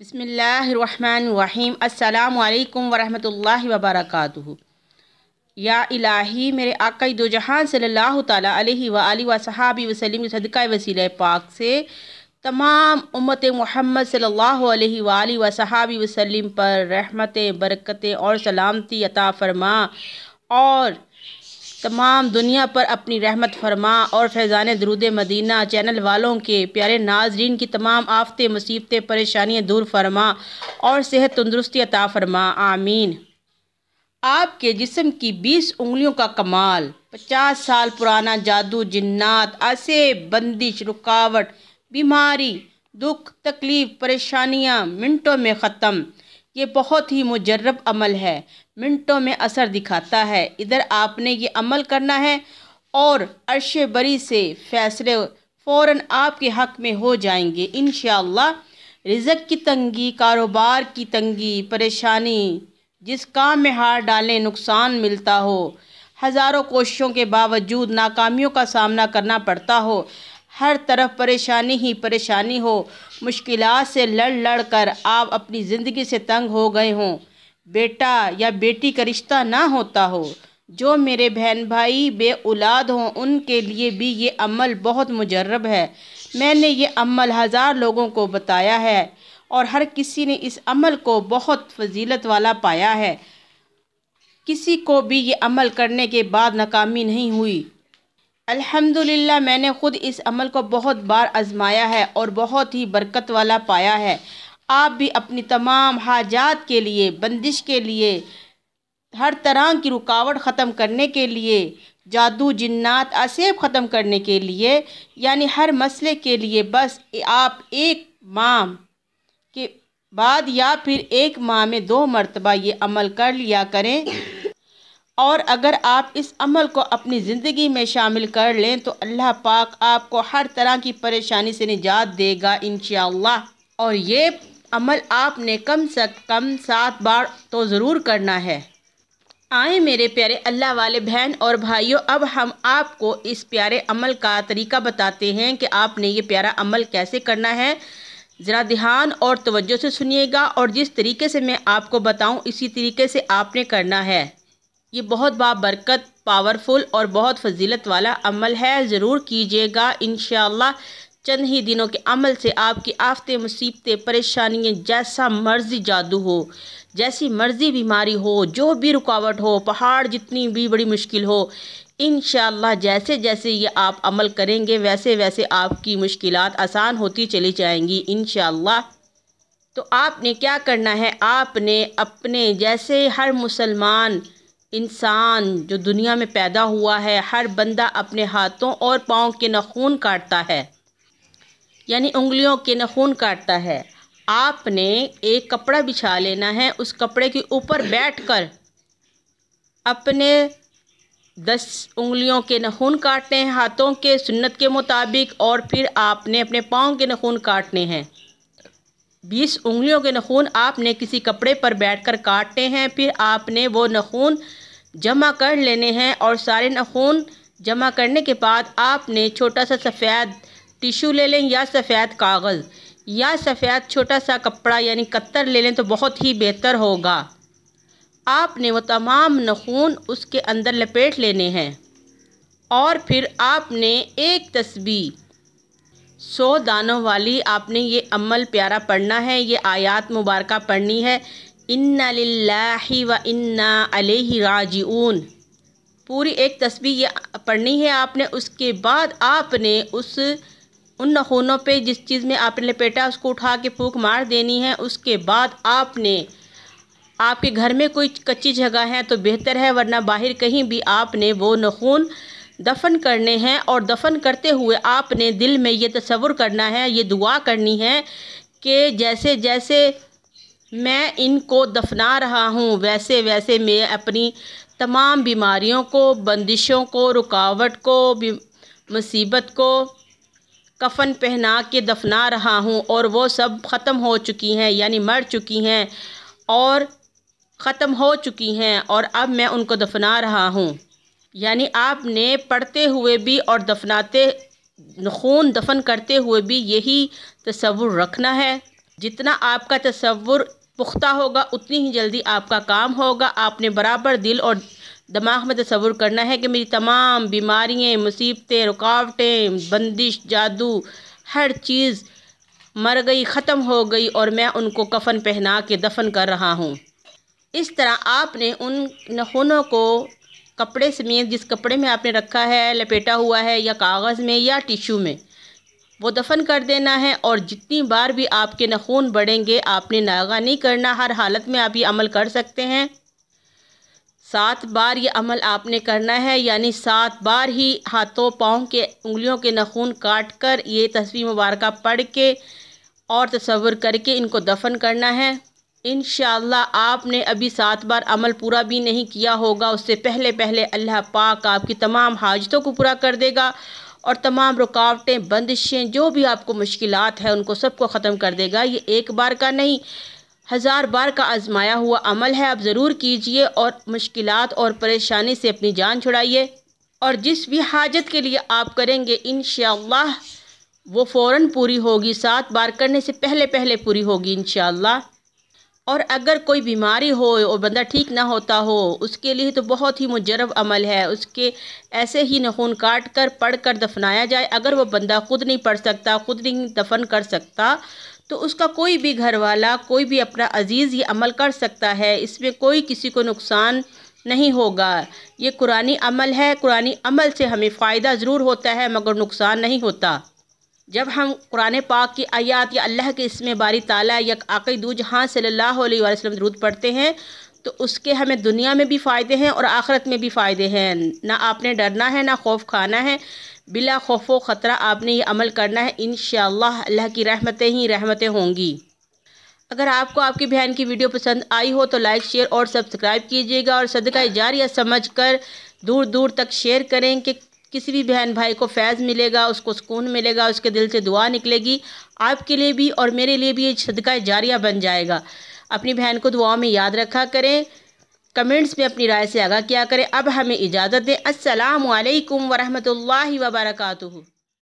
बसमीम अल्लाम वरम् वबरक या इलाही मेरे आकाई दो जहाँ सल्ला तली वसहाबी वसलम सदका वसील पाक से तमाम उम्मत महमद सल्ला वसहाबी वसलम पर रहमत बरकतें और सलामती अता फरमा और तमाम दुनिया पर अपनी रहमत फरमा और फैज़ान दरुद मदीना चैनल वालों के प्यारे नाजरीन की तमाम आफतें मुसीबतें परेशानियाँ दूर फरमा और सेहत तंदरुस्ती अता फरमा आमीन आपके जिसम की बीस उंगलियों का कमाल पचास साल पुराना जादू जन्नात ऐसे बंदिश रुकावट बीमारी दुख तकलीफ़ परेशानियाँ मिनटों में ख़त्म ये बहुत ही मुजरब अमल है मिनटों में असर दिखाता है इधर आपने ये अमल करना है और अरश बरी से फैसले फ़ौर आपके हक़ में हो जाएंगे इन रिज़क की तंगी कारोबार की तंगी परेशानी जिस काम में हार डालें नुकसान मिलता हो हज़ारों कोशिशों के बावजूद नाकामियों का सामना करना पड़ता हो हर तरफ परेशानी ही परेशानी हो मुश्किल से लड़ लड़ कर आप अपनी ज़िंदगी से तंग हो गए हों बेटा या बेटी का रिश्ता ना होता हो जो मेरे बहन भाई बे औलाद हों उनके लिए भी ये अमल बहुत मुजरब है मैंने ये अमल हज़ार लोगों को बताया है और हर किसी ने इस अमल को बहुत फजीलत वाला पाया है किसी को भी ये अमल करने के बाद नाकामी नहीं हुई अल्हम्दुलिल्लाह मैंने ख़ुद इस अमल को बहुत बार आजमाया है और बहुत ही बरकत वाला पाया है आप भी अपनी तमाम हाजात के लिए बंदिश के लिए हर तरह की रुकावट ख़त्म करने के लिए जादू जिन्नात असेब ख़त्म करने के लिए यानी हर मसले के लिए बस आप एक माह के बाद या फिर एक माह में दो मरतबा ये अमल कर लिया करें और अगर आप इस अमल को अपनी ज़िंदगी में शामिल कर लें तो अल्लाह पाक आपको हर तरह की परेशानी से निजात देगा इन और ये अमल आपने कम से कम सात बार तो ज़रूर करना है आए मेरे प्यारे अल्लाह वाले बहन और भाइयों अब हम आपको इस प्यारे अमल का तरीका बताते हैं कि आपने ये प्यारा अमल कैसे करना है ज़रा ध्यान और तवज्जो से सुनिएगा और जिस तरीके से मैं आपको बताऊं इसी तरीके से आपने करना है ये बहुत बाबरकत पावरफुल और बहुत फजीलत वाला अमल है ज़रूर कीजिएगा इन चंद ही दिनों के अमल से आपकी आफते मुसीबतें परेशानियाँ जैसा मर्जी जादू हो जैसी मर्जी बीमारी हो जो भी रुकावट हो पहाड़ जितनी भी बड़ी मुश्किल हो इन जैसे जैसे ये आप अमल करेंगे वैसे वैसे आपकी मुश्किल आसान होती चली जाएंगी इन तो आपने क्या करना है आपने अपने जैसे हर मुसलमान इंसान जो दुनिया में पैदा हुआ है हर बंदा अपने हाथों और पाँव के नखून काटता है यानी उंगलियों के नखून काटता है आपने एक कपड़ा बिछा लेना है उस कपड़े के ऊपर बैठकर अपने दस उंगलियों के नखून काटने हैं हाथों के सुन्नत के मुताबिक और फिर आपने अपने पाँव के नखून काटने हैं बीस उंगलियों के नखून आपने किसी कपड़े पर बैठकर काटे हैं फिर आपने वो नखून जमा कर लेने हैं और सारे नखून जमा करने के बाद आपने छोटा सा सफ़ेद टिशू ले लें या सफ़ेद कागज़ या सफ़ेद छोटा सा कपड़ा यानी कत्तर ले लें तो बहुत ही बेहतर होगा आपने वो तमाम नखून उसके अंदर लपेट लेने हैं और फिर आपने एक तस्वीर सौ दानों वाली आपने ये अमल प्यारा पढ़ना है ये आयात मुबारक पढ़नी है इन्ना लिल्लाहि व इन्ना अलैहि राजिऊन पूरी एक तस्वीर ये पढ़नी है आपने उसके बाद आपने उस उन नखूनों पे जिस चीज़ में आपने लपेटा उसको उठा के फूक मार देनी है उसके बाद आपने आपके घर में कोई कच्ची जगह है तो बेहतर है वरना बाहर कहीं भी आपने वो नखून दफन करने हैं और दफन करते हुए आपने दिल में ये तस्वुर करना है ये दुआ करनी है कि जैसे जैसे मैं इनको दफना रहा हूँ वैसे वैसे मैं अपनी तमाम बीमारियों को बंदिशों को रुकावट को मुसीबत को कफन पहना के दफना रहा हूँ और वो सब ख़त्म हो चुकी हैं यानी मर चुकी हैं और ख़त्म हो चुकी हैं और अब मैं उनको दफना रहा हूँ यानी आपने पढ़ते हुए भी और दफनाते खून दफन करते हुए भी यही तस्वुर रखना है जितना आपका तस्वुर पुख्ता होगा उतनी ही जल्दी आपका काम होगा आपने बराबर दिल और दिमाग में तस्वुर करना है कि मेरी तमाम बीमारियाँ मुसीबतें रुकावटें बंदिश जादू हर चीज़ मर गई ख़त्म हो गई और मैं उनको कफन पहना के दफन कर रहा हूँ इस तरह आपने उन नखूनों को कपड़े समेत जिस कपड़े में आपने रखा है लपेटा हुआ है या कागज़ में या टिशू में वो दफन कर देना है और जितनी बार भी आपके नखून बढ़ेंगे आपने नागा नहीं करना हर हालत में आप ये अमल कर सकते हैं सात बार ये अमल आपने करना है यानी सात बार ही हाथों पाँव के उंगलियों के नखून काट कर ये तस्वीर मुबारक पढ़ के और तस्वुर करके इनको दफन करना है इन आपने अभी सात बार अमल पूरा भी नहीं किया होगा उससे पहले पहले अल्लाह पाक आपकी तमाम हाजतों को पूरा कर देगा और तमाम रुकावटें बंदिशें जो भी आपको मुश्किल है उनको सबको ख़त्म कर देगा ये एक बार का नहीं हज़ार बार का आजमाया हुआ अमल है आप ज़रूर कीजिए और मुश्किल और परेशानी से अपनी जान छुड़ाइए और जिस भी हाजत के लिए आप करेंगे इन वो फ़ौर पूरी होगी सात बार करने से पहले पहले पूरी होगी इन और अगर कोई बीमारी हो और बंदा ठीक ना होता हो उसके लिए तो बहुत ही मुजरब अमल है उसके ऐसे ही नखून काट कर पढ़ कर दफनाया जाए अगर वो बंदा ख़ुद नहीं पढ़ सकता ख़ुद नहीं दफन कर सकता तो उसका कोई भी घर वाला कोई भी अपना अजीज़ ये अमल कर सकता है इसमें कोई किसी को नुकसान नहीं होगा ये कुरानी अमल है कुरानी अमल से हमें फ़ायदा ज़रूर होता है मगर नुकसान नहीं होता जब हम कुरान पाक की आयात या अल्लाह के इसमें बारी ताला या आकई दू जहाँ सल्ला वसलम दरूद पढ़ते हैं तो उसके हमें दुनिया में भी फ़ायदे हैं और आखरत में भी फ़ायदे हैं ना आपने डरना है ना खौफ खाना है बिला खौफ व ख़तरा आपने ये अमल करना है इन अल्लाह की रहमतें ही रहमतें होंगी अगर आपको आपकी बहन की वीडियो पसंद आई हो तो लाइक शेयर और सब्सक्राइब कीजिएगा और सदका जारिया समझ कर दूर दूर तक शेयर करें कि किसी भी बहन भाई को फैज़ मिलेगा उसको सुकून मिलेगा उसके दिल से दुआ निकलेगी आपके लिए भी और मेरे लिए भी ये सदका जारिया बन जाएगा अपनी बहन को दुआओं में याद रखा करें कमेंट्स में अपनी राय से आगा किया करें अब हमें इजाज़त दें असलकम वरहमल वबरकू